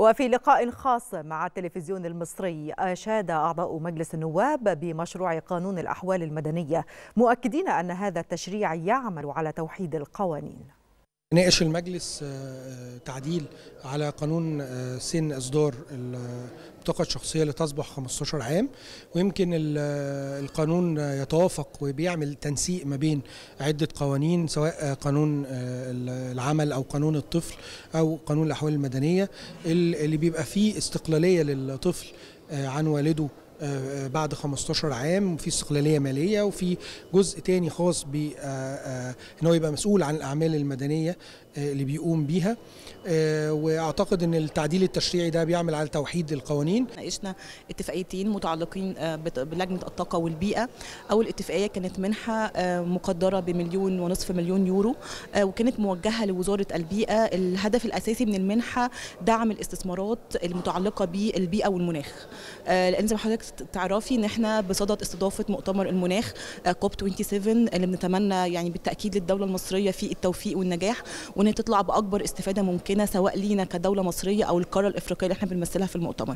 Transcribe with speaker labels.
Speaker 1: وفي لقاء خاص مع التلفزيون المصري أشاد أعضاء مجلس النواب بمشروع قانون الأحوال المدنية مؤكدين أن هذا التشريع يعمل على توحيد القوانين
Speaker 2: ناقش المجلس آه، آه، تعديل على قانون آه، سن اصدار البطاقه الشخصيه لتصبح 15 عام ويمكن القانون يتوافق وبيعمل تنسيق ما بين عده قوانين سواء قانون العمل او قانون الطفل او قانون الاحوال المدنيه اللي بيبقى فيه استقلاليه للطفل عن والده آه، آه، بعد 15 عام وفي استقلاليه ماليه وفي جزء تاني خاص ب آه، ان هو يبقى مسؤول عن الاعمال المدنيه اللي بيقوم بيها واعتقد ان التعديل التشريعي ده بيعمل على توحيد القوانين ناقشنا اتفاقيتين متعلقين
Speaker 3: بلجنه الطاقه والبيئه اول اتفاقيه كانت منحه مقدره بمليون ونصف مليون يورو وكانت موجهه لوزاره البيئه الهدف الاساسي من المنحه دعم الاستثمارات المتعلقه بالبيئه والمناخ لان زي ما حضرتك تعرفي ان احنا بصدد استضافه مؤتمر المناخ آه، كوب 27 اللي بنتمنى يعني بالتاكيد للدوله المصريه فيه التوفيق والنجاح وان تطلع باكبر استفاده ممكنه سواء لينا كدوله مصريه او القاره الافريقيه اللي احنا بنمثلها في المؤتمر